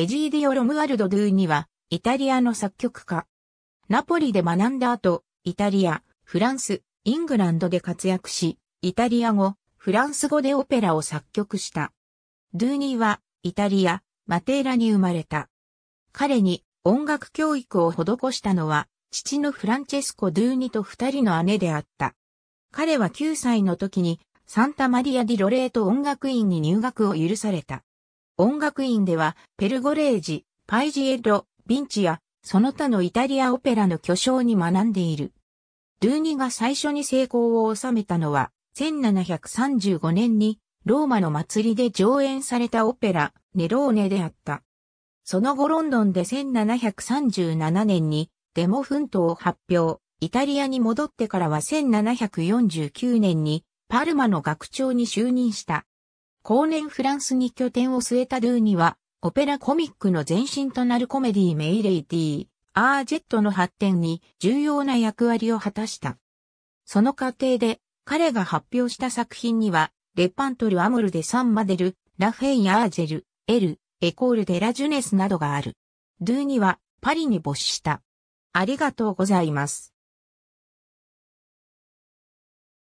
エジーディオ・ロムワルド・ドゥーニは、イタリアの作曲家。ナポリで学んだ後、イタリア、フランス、イングランドで活躍し、イタリア語、フランス語でオペラを作曲した。ドゥーニは、イタリア、マテーラに生まれた。彼に音楽教育を施したのは、父のフランチェスコ・ドゥーニと二人の姉であった。彼は9歳の時に、サンタマリア・ディ・ロレート音楽院に入学を許された。音楽院では、ペルゴレージ、パイジエロ、ヴィンチや、その他のイタリアオペラの巨匠に学んでいる。ドゥーニが最初に成功を収めたのは、1735年に、ローマの祭りで上演されたオペラ、ネローネであった。その後ロンドンで1737年に、デモ奮闘を発表、イタリアに戻ってからは1749年に、パルマの学長に就任した。後年フランスに拠点を据えたドゥーには、オペラコミックの前身となるコメディメイレイティー、アージェットの発展に重要な役割を果たした。その過程で、彼が発表した作品には、レパントル・アモル・デ・サン・マデル、ラ・フェイ・アージェル、エル、エコール・デ・ラ・ジュネスなどがある。ドゥーには、パリに没した。ありがとうございます。